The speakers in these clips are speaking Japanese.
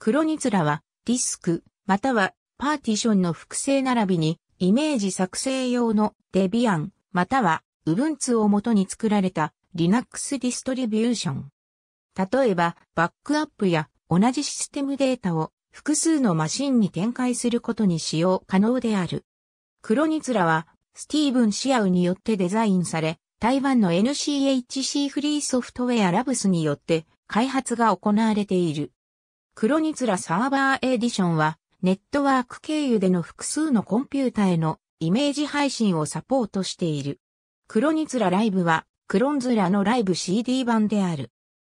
クロニツラはディスク、またはパーティションの複製並びにイメージ作成用のデビアン、または Ubuntu を元に作られた Linux ディストリビューション。例えば、バックアップや同じシステムデータを複数のマシンに展開することに使用可能である。クロニツラはスティーブン・シアウによってデザインされ、台湾の NCHC フリーソフトウェアラブスによって開発が行われている。クロニツラサーバーエディションは、ネットワーク経由での複数のコンピュータへのイメージ配信をサポートしている。クロニツラライブは、クロンズラのライブ CD 版である。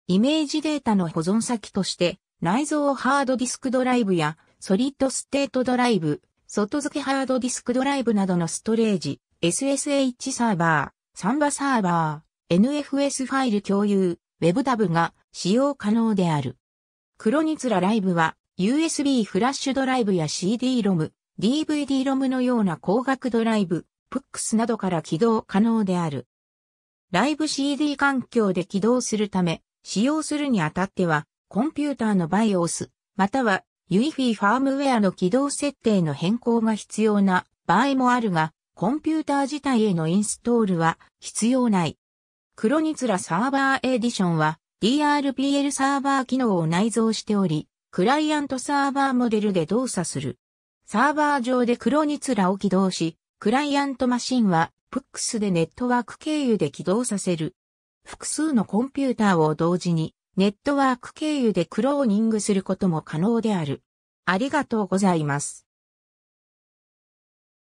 イメージデータの保存先として、内蔵ハードディスクドライブや、ソリッドステートドライブ、外付けハードディスクドライブなどのストレージ、SSH サーバー、サンバサーバー、NFS ファイル共有、w e b タブが使用可能である。クロニツラライブは USB フラッシュドライブや CD ロム、DVD ロムのような光学ドライブ、PUX などから起動可能である。ライブ CD 環境で起動するため、使用するにあたっては、コンピューターの BIOS、または UEFI ファームウェアの起動設定の変更が必要な場合もあるが、コンピューター自体へのインストールは必要ない。クロニツラサーバーエディションは DRPL サーバー機能を内蔵しており、クライアントサーバーモデルで動作する。サーバー上でクロニツラを起動し、クライアントマシンは PUX でネットワーク経由で起動させる。複数のコンピューターを同時にネットワーク経由でクローニングすることも可能である。ありがとうございます。